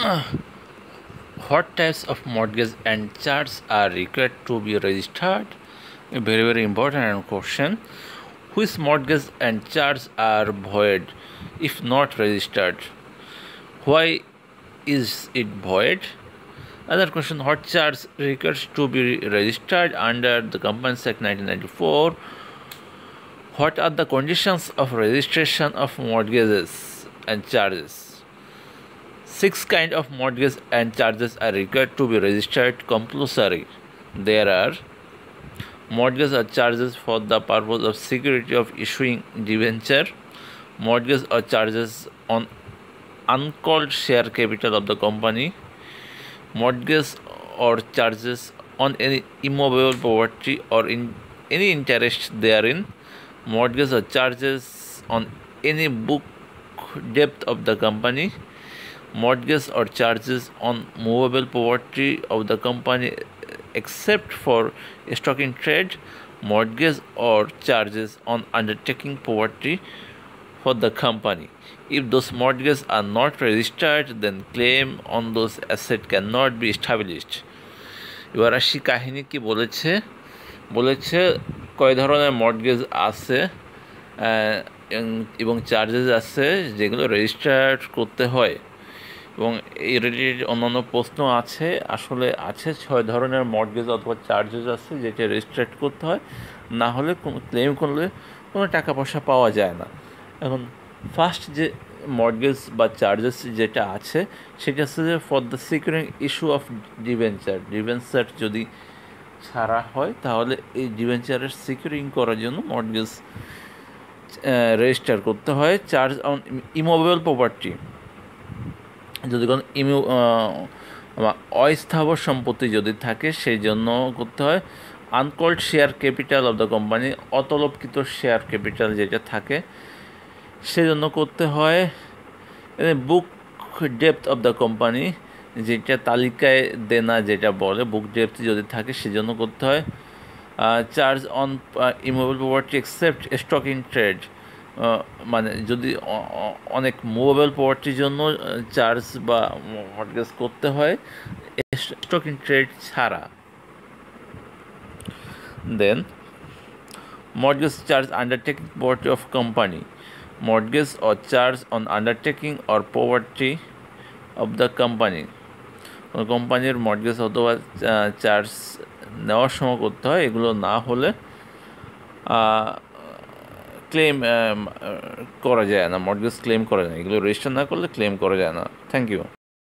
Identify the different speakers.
Speaker 1: what types of mortgage and charts are required to be registered? A very very important question. Which mortgage and charts are void if not registered? Why is it void? Another question What charts required to be registered under the Companies Act 1994? What are the conditions of registration of mortgages and charges? Six kind of mortgages and charges are required to be registered compulsory. There are mortgages or charges for the purpose of security of issuing debenture, mortgages or charges on uncalled share capital of the company, mortgages or charges on any immovable property or in any interest therein, mortgages or charges on any book depth of the company, mortgages or charges on movable property of the company except for stock in trade, mortgages or charges on undertaking property for the company. If those mortgages are not registered, then claim on those asset cannot be established. এবার আসি কাহিনী কি বলেছে বলেছে কয় ধরনের mortgage আছে এবং চার্জেস আছে যেগুলো রেজিস্টার্ড করতে হয় এবং এই রিলেটেড অন্যান্য প্রশ্ন আছে আসলে আছে ছয় ধরনের মর্গেজ অথবা চার্জেস আছে যেটা রেজিস্ট্রেট করতে হয় না হলে কোনো ক্লেম করলে কোনো টাকা পয়সা পাওয়া যায় না এখন ফার্স্ট যে মর্গেজ বা চার্জেস যেটা আছে সেটা হচ্ছে যে for the securing issue of debenture debenture যদি ছাড়া হয় তাহলে এই ডিভেঞ্চারের সিকিউরিং করার জন্য মর্গেজ রেজিস্টার করতে হয় চার্জ অন ইমোবেল প্রপার্টি যদি কোনো ইমিউ অস্থাবর সম্পত্তি যদি থাকে সেই জন্য করতে হয় uncalled share capital of the company অতলপকৃত শেয়ার ক্যাপিটাল যেটা থাকে সেজন্য করতে হয় বুক ডেপথ অফ দ্য কোম্পানি যেটা তালিকায় দেনা যেটা বলে বুক ডেপথ যদি থাকে সেজন্য করতে হয় charge on immovable property except stock in trade মানে যদি অনেক মোবাইল প্রপার্টির জন্য চার্জ বা মর্টগেজ করতে হয় স্টক ইন ট্রেড ছাড়া then mortgage charge undertaking property of company mortgage or charge on undertaking or property of the company কোনো কোম্পানির মর্টগেজ অথবা চার্জ নেওয়ার সময় করতে হয় এগুলো না হলে ক্লেম um, uh, করা যায় না মর্গেজ ক্লেম করা যায় এগুলো রেজিস্টার না করলে ক্লেম করা যায় না থ্যাংক ইউ